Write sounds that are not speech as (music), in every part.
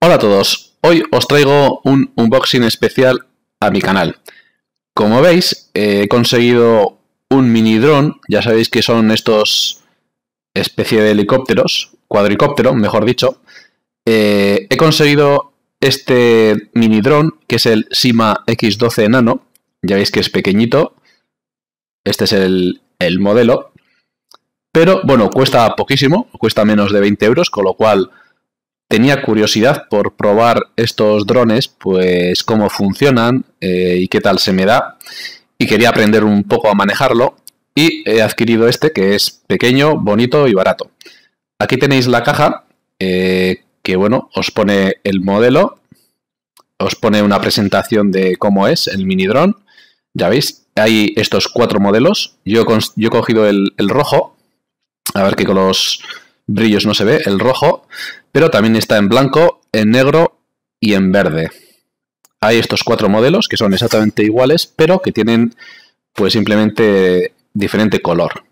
Hola a todos, hoy os traigo un unboxing especial a mi canal. Como veis, he conseguido un mini dron, ya sabéis que son estos especie de helicópteros, cuadricóptero, mejor dicho. Eh, he conseguido este mini dron, que es el Sima X12 Nano, ya veis que es pequeñito, este es el, el modelo, pero bueno, cuesta poquísimo, cuesta menos de 20 euros, con lo cual tenía curiosidad por probar estos drones, pues cómo funcionan eh, y qué tal se me da. Y quería aprender un poco a manejarlo y he adquirido este que es pequeño, bonito y barato. Aquí tenéis la caja eh, que, bueno, os pone el modelo, os pone una presentación de cómo es el mini drone. Ya veis, hay estos cuatro modelos. Yo, he cogido el, el rojo, a ver qué con los brillos no se ve, el rojo, pero también está en blanco, en negro y en verde. Hay estos cuatro modelos que son exactamente iguales, pero que tienen pues simplemente diferente color.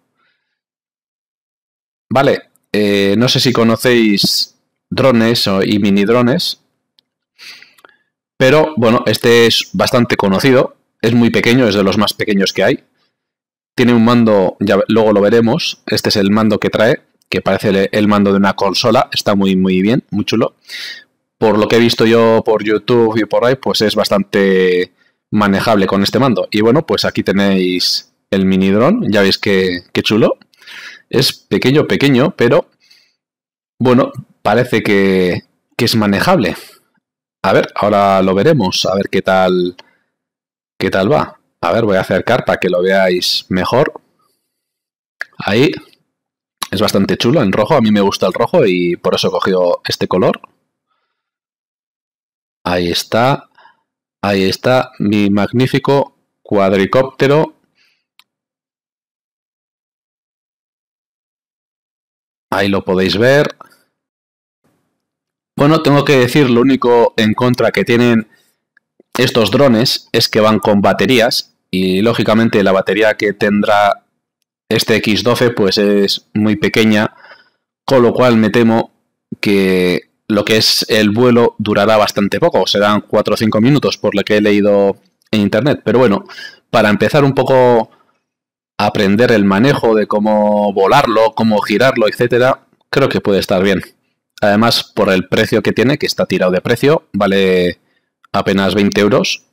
Vale, eh, no sé si conocéis drones y mini drones, pero bueno, este es bastante conocido, es muy pequeño, es de los más pequeños que hay. Tiene un mando, ya luego lo veremos, este es el mando que trae, que parece el, mando de una consola, está muy, muy bien, muy chulo. Por lo que he visto yo por YouTube y por ahí, pues es bastante manejable con este mando. Y bueno, pues aquí tenéis el mini drone, ya veis que, chulo. Es pequeño, pequeño, pero bueno, parece que, que es manejable. A ver, ahora lo veremos, a ver qué tal, qué tal va. A ver, voy a acercar para que lo veáis mejor. Ahí, es bastante chulo en rojo, a mí me gusta el rojo y por eso he cogido este color. Ahí está, ahí está mi magnífico cuadricóptero. Ahí lo podéis ver. Bueno, tengo que decir, lo único en contra que tienen estos drones es que van con baterías y lógicamente la batería que tendrá este X12 pues es muy pequeña, con lo cual me temo que lo que es el vuelo durará bastante poco, serán 4 o 5 minutos por lo que he leído en internet. Pero bueno, para empezar un poco a aprender el manejo de cómo volarlo, cómo girarlo, etcétera, creo que puede estar bien. Además, por el precio que tiene, que está tirado de precio, vale apenas 20 euros,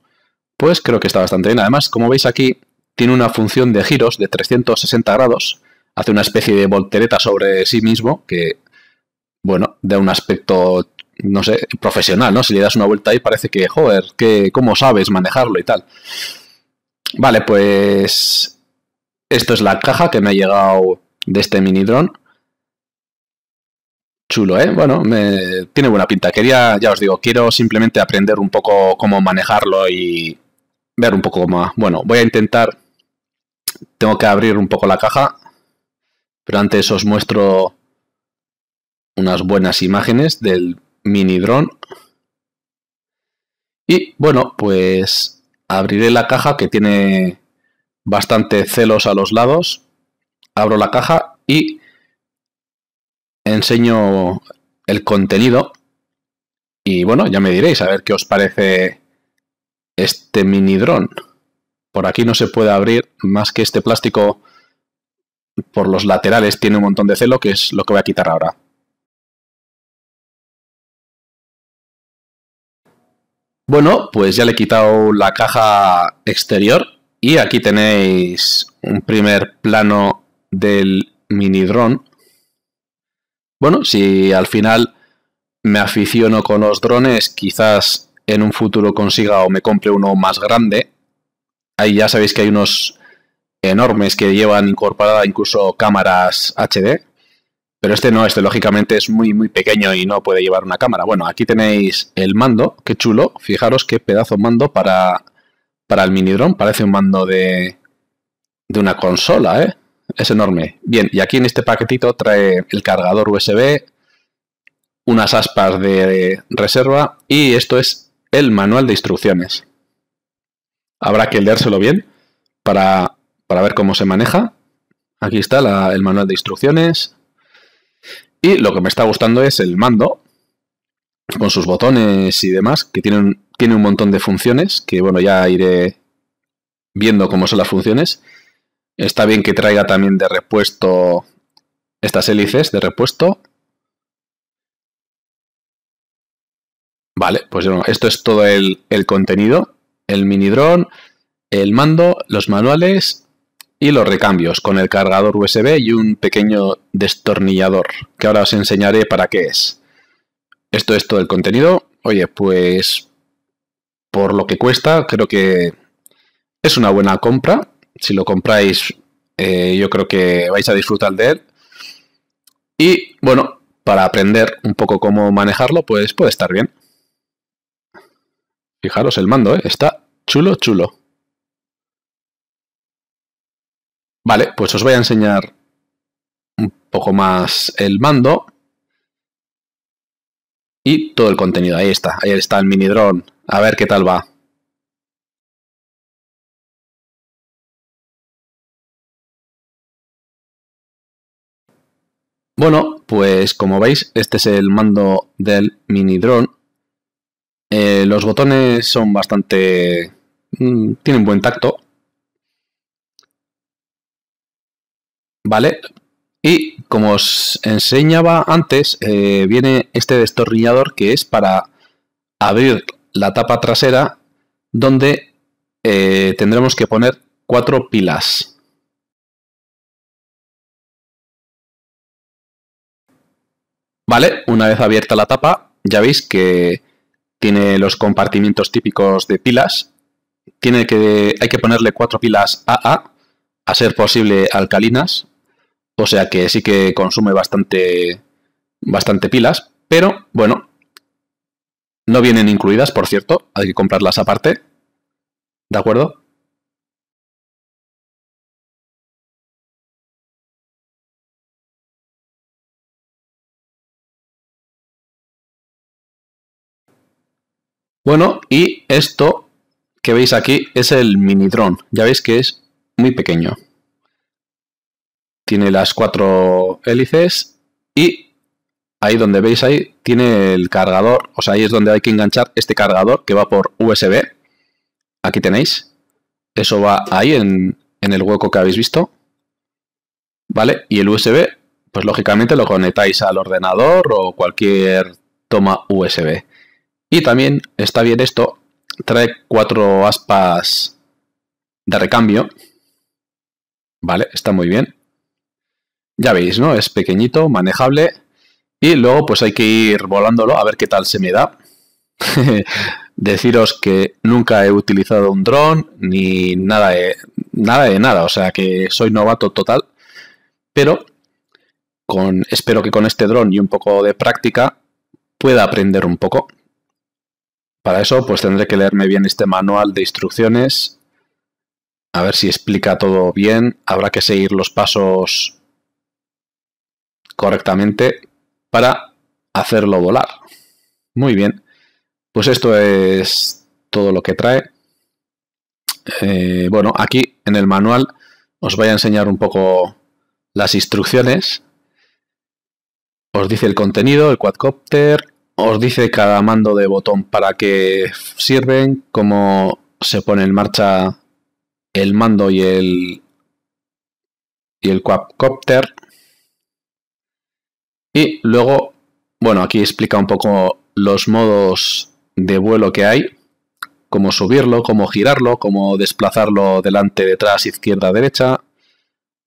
pues creo que está bastante bien. Además, como veis aquí, tiene una función de giros de 360 grados, hace una especie de voltereta sobre sí mismo que, bueno, da un aspecto, no sé, profesional, ¿no? Si le das una vuelta ahí parece que, joder, que, ¿cómo sabes manejarlo y tal? Vale, pues esto es la caja que me ha llegado de este mini drone. Chulo, ¿eh? Bueno, me, tiene buena pinta. Quería, ya os digo, quiero simplemente aprender un poco cómo manejarlo y ver un poco más. Bueno, voy a intentar tengo que abrir un poco la caja, pero antes os muestro unas buenas imágenes del mini dron. Y bueno, pues abriré la caja que tiene bastante celos a los lados. Abro la caja y enseño el contenido. Y bueno, ya me diréis a ver qué os parece este mini drone. Por aquí no se puede abrir más que este plástico por los laterales. Tiene un montón de celo, que es lo que voy a quitar ahora. Bueno, pues ya le he quitado la caja exterior y aquí tenéis un primer plano del mini dron. Bueno, si al final me aficiono con los drones, quizás en un futuro consiga o me compre uno más grande Ahí ya sabéis que hay unos enormes que llevan incorporada incluso cámaras HD, pero este no, este lógicamente es muy muy pequeño y no puede llevar una cámara. Bueno, aquí tenéis el mando, qué chulo, fijaros qué pedazo mando para, para el mini parece un mando de, de una consola, ¿eh? es enorme. Bien, y aquí en este paquetito trae el cargador USB, unas aspas de reserva y esto es el manual de instrucciones. Habrá que leérselo bien para, ver cómo se maneja. Aquí está el manual de instrucciones. Y lo que me está gustando es el mando, con sus botones y demás, que tiene un montón de funciones, que bueno, ya iré viendo cómo son las funciones. Está bien que traiga también de repuesto estas hélices de repuesto. Vale, pues esto es todo el, el contenido el mini drone, el mando, los manuales y los recambios con el cargador USB y un pequeño destornillador que ahora os enseñaré para qué es. Esto es todo el contenido. Oye, pues por lo que cuesta, creo que es una buena compra. Si lo compráis, eh, yo creo que vais a disfrutar de él. Y bueno, para aprender un poco cómo manejarlo, pues puede estar bien. Fijaros el mando, ¿eh? está chulo, chulo. Vale, pues os voy a enseñar un poco más el mando y todo el contenido. Ahí está, ahí está el mini drone. A ver qué tal va. Bueno, pues como veis, este es el mando del mini drone eh, los botones son bastante... Mm, tienen buen tacto. ¿Vale? Y como os enseñaba antes, eh, viene este destornillador que es para abrir la tapa trasera donde eh, tendremos que poner cuatro pilas. Vale, una vez abierta la tapa, ya veis que tiene los compartimientos típicos de pilas, tiene que, hay que ponerle cuatro pilas AA, a ser posible alcalinas, o sea que sí que consume bastante, bastante pilas, pero bueno, no vienen incluidas, por cierto, hay que comprarlas aparte, ¿de acuerdo? Bueno, y esto que veis aquí es el mini-drone. Ya veis que es muy pequeño. Tiene las cuatro hélices y ahí donde veis ahí tiene el cargador. O sea, ahí es donde hay que enganchar este cargador que va por USB. Aquí tenéis. Eso va ahí en, en el hueco que habéis visto. ¿Vale? Y el USB, pues lógicamente lo conectáis al ordenador o cualquier toma USB. Y también está bien esto, trae cuatro aspas de recambio. Vale, está muy bien. Ya veis, ¿no? Es pequeñito, manejable. Y luego pues hay que ir volándolo a ver qué tal se me da. (laughs) Deciros que nunca he utilizado un dron ni nada de, nada de nada. O sea que soy novato total. Pero con, espero que con este dron y un poco de práctica pueda aprender un poco. Para eso, pues tendré que leerme bien este manual de instrucciones, a ver si explica todo bien, habrá que seguir los pasos correctamente para hacerlo volar. Muy bien, pues esto es todo lo que trae. Eh, bueno, aquí en el manual os voy a enseñar un poco las instrucciones. Os dice el contenido, el quadcopter, os dice cada mando de botón para qué sirven, cómo se pone en marcha el mando y el y el quadcopter. Y luego, bueno, aquí explica un poco los modos de vuelo que hay, cómo subirlo, cómo girarlo, cómo desplazarlo delante, detrás, izquierda, derecha,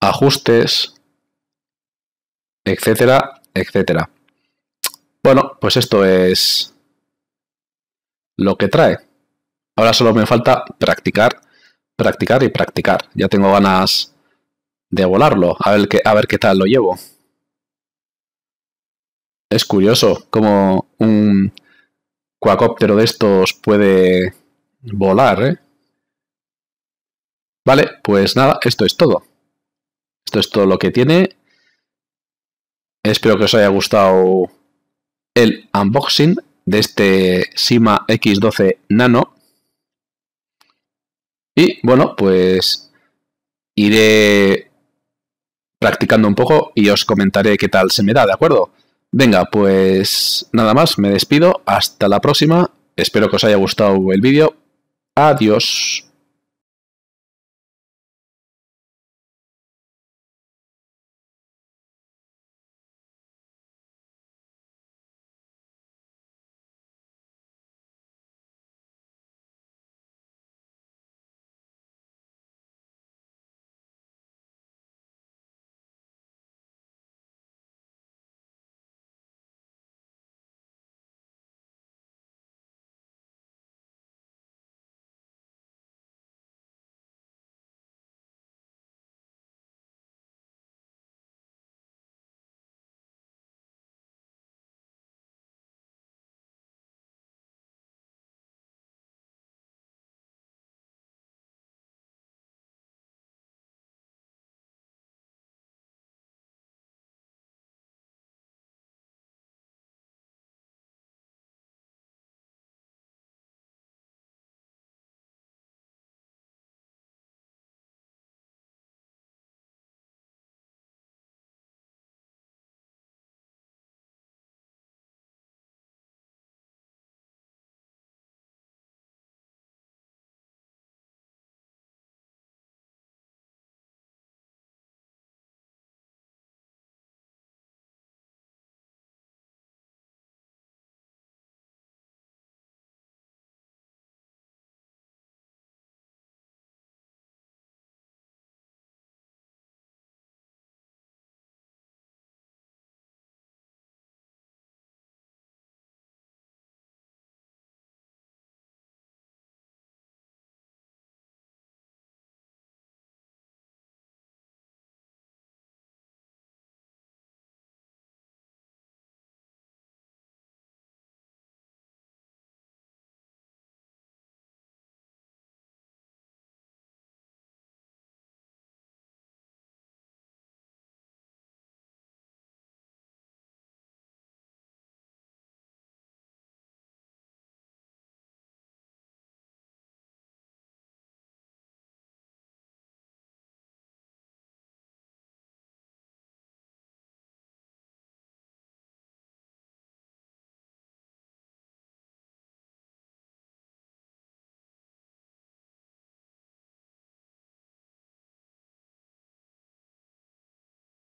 ajustes, etcétera, etcétera. Bueno, pues esto es lo que trae. Ahora solo me falta practicar, practicar y practicar. Ya tengo ganas de volarlo, a ver, qué, a ver qué tal lo llevo. Es curioso cómo un cuacóptero de estos puede volar, ¿eh? Vale, pues nada, esto es todo. Esto es todo lo que tiene. Espero que os haya gustado el unboxing de este Sima X12 Nano. Y bueno, pues iré practicando un poco y os comentaré qué tal se me da, ¿de acuerdo? Venga, pues nada más, me despido, hasta la próxima, espero que os haya gustado el vídeo, adiós.